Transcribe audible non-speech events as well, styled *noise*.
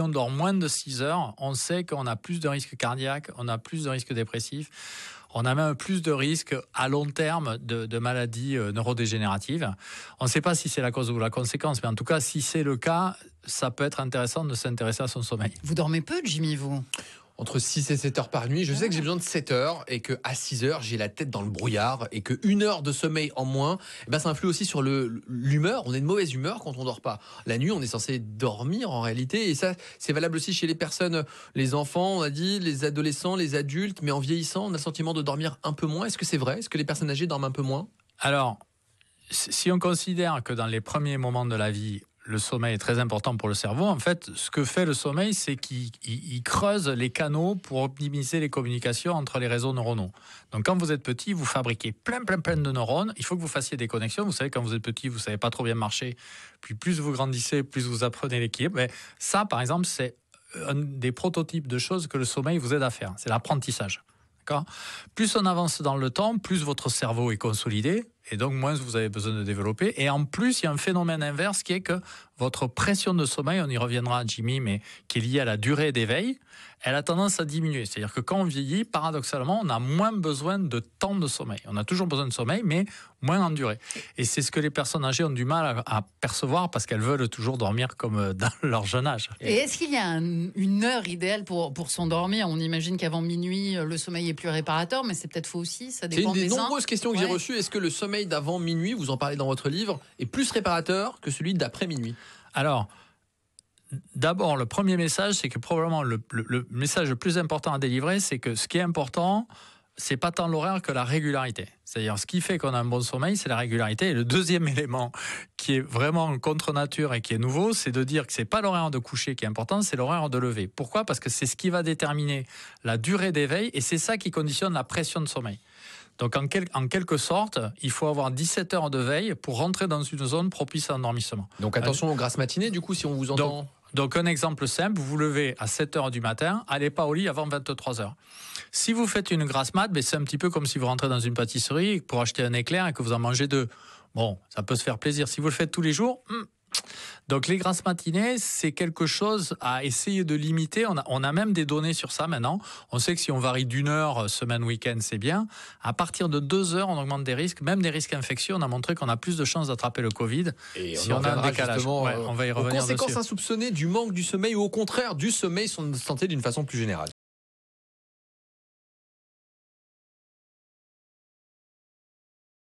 on dort moins de 6 heures, on sait qu'on a plus de risques cardiaques, on a plus de risques dépressifs, on a même plus de risques à long terme de, maladies euh, neurodégénératives. On ne sait pas si c'est la cause ou la conséquence, mais en tout cas, si c'est le cas, ça peut être intéressant de s'intéresser à son sommeil. Vous dormez peu, Jimmy, vous entre 6 et 7 heures par nuit. Je sais que j'ai besoin de 7 heures et que à 6 heures, j'ai la tête dans le brouillard et que une heure de sommeil en moins, eh ben, ça influe aussi sur l'humeur. On est de mauvaise humeur quand on dort pas. La nuit, on est censé dormir en réalité et ça, c'est valable aussi chez les personnes, les enfants, on a dit, les adolescents, les adultes, mais en vieillissant, on a le sentiment de dormir un peu moins. Est-ce que c'est vrai Est-ce que les personnes âgées dorment un peu moins Alors, si on considère que dans les premiers moments de la vie, le sommeil est très important pour le cerveau. En fait, ce que fait le sommeil, c'est qu'il creuse les canaux pour optimiser les communications entre les réseaux neuronaux. Donc, quand vous êtes petit, vous fabriquez plein, plein, plein de neurones. Il faut que vous fassiez des connexions. Vous savez, quand vous êtes petit, vous savez pas trop bien marcher. Puis, plus vous grandissez, plus vous apprenez l'équilibre. Mais ça, par exemple, c'est un des prototypes de choses que le sommeil vous aide à faire. C'est l'apprentissage. Plus on avance dans le temps, plus votre cerveau est consolidé, et donc moins vous avez besoin de développer. Et en plus, il y a un phénomène inverse qui est que votre pression de sommeil, on y reviendra à Jimmy, mais qui est liée à la durée d'éveil, elle a tendance à diminuer. C'est-à-dire que quand on vieillit, paradoxalement, on a moins besoin de temps de sommeil. On a toujours besoin de sommeil, mais moins en durée. Et c'est ce que les personnes âgées ont du mal à, percevoir parce qu'elles veulent toujours dormir comme euh, dans leur jeune âge. Et est-ce qu'il y a une heure idéale pour, pour s'endormir On imagine qu'avant minuit, euh, le sommeil est plus réparateur, mais c'est peut-être faux aussi. Ça dépend c'est une des, nombreuses questions que j'ai reçues. Est-ce que le sommeil d'avant minuit, vous en parlez dans votre livre, est plus réparateur que celui d'après minuit Alors, d'abord, le premier message, c'est que probablement le, le, message le plus important à délivrer, c'est que ce qui est important, c'est pas tant l'horaire que la régularité. C'est-à-dire, ce qui fait qu'on a un bon sommeil, c'est la régularité. Et le deuxième *laughs* élément qui est vraiment contre nature et qui est nouveau, c'est de dire que c'est pas l'horaire de coucher qui est important, c'est l'horaire de lever. Pourquoi Parce que c'est ce qui va déterminer la durée d'éveil et c'est ça qui conditionne la pression de sommeil. Donc en, quelque sorte, il faut avoir 17 heures de veille pour rentrer dans une zone propice à l'endormissement. Donc attention aux grasses matinées, du coup, si on vous entend. Donc, un exemple simple, vous vous levez à 7 heures du matin, allez pas au lit avant 23 heures. Si vous faites une grasse mat, ben, c'est un petit peu comme si vous rentrez dans une pâtisserie pour acheter un éclair et que vous en mangez deux. Bon, ça peut se faire plaisir. Si vous le faites tous les jours, hmm, donc les grasses matinées, c'est quelque chose à essayer de limiter. On a, même des données sur ça maintenant. On sait que si on varie d'une heure euh, semaine, week-end, c'est bien. À partir de deux heures, on augmente des risques, même des risques infectieux. On a montré qu'on a plus de chances d'attraper le Covid Et si on, a un décalage. Euh, on va y revenir. Aux conséquences insoupçonnées du manque du sommeil ou au contraire du sommeil sont santé d'une façon plus générale.